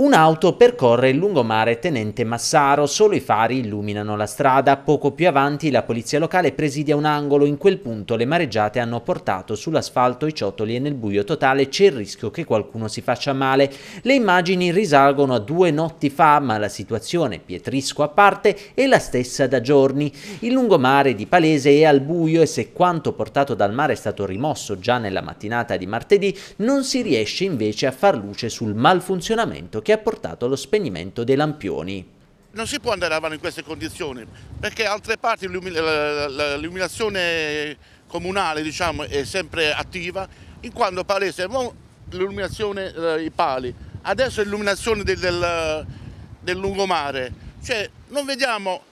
Un'auto percorre il lungomare Tenente Massaro, solo i fari illuminano la strada. Poco più avanti la polizia locale presidia un angolo, in quel punto le mareggiate hanno portato sull'asfalto i ciottoli e nel buio totale c'è il rischio che qualcuno si faccia male. Le immagini risalgono a due notti fa, ma la situazione, pietrisco a parte, è la stessa da giorni. Il lungomare di Palese è al buio e se quanto portato dal mare è stato rimosso già nella mattinata di martedì, non si riesce invece a far luce sul malfunzionamento che ha portato allo spegnimento dei lampioni. Non si può andare avanti in queste condizioni perché altre parti l'illuminazione comunale diciamo, è sempre attiva in quanto palese l'illuminazione dei eh, pali, adesso l'illuminazione del, del, del, lungomare, cioè non vediamo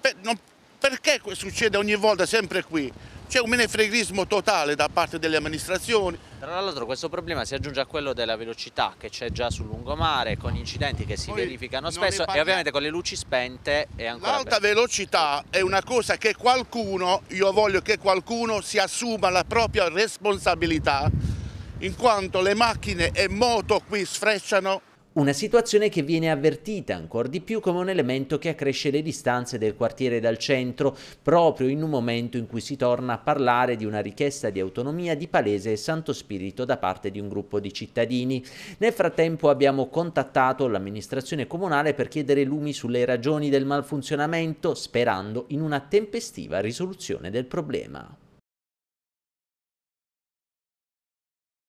per, non, perché succede ogni volta sempre qui c'è un menefreghismo totale da parte delle amministrazioni. Tra l'altro questo problema si aggiunge a quello della velocità che c'è già sul lungomare con incidenti che si Noi verificano spesso parli... e ovviamente con le luci spente è ancora... L'alta velocità è una cosa che qualcuno, io voglio che qualcuno si assuma la propria responsabilità in quanto le macchine e moto qui sfrecciano una situazione che viene avvertita ancora di più come un elemento che accresce le distanze del quartiere dal centro, proprio in un momento in cui si torna a parlare di una richiesta di autonomia di Palese e Santo Spirito da parte di un gruppo di cittadini. Nel frattempo abbiamo contattato l'amministrazione comunale per chiedere lumi sulle ragioni del malfunzionamento, sperando in una tempestiva risoluzione del problema.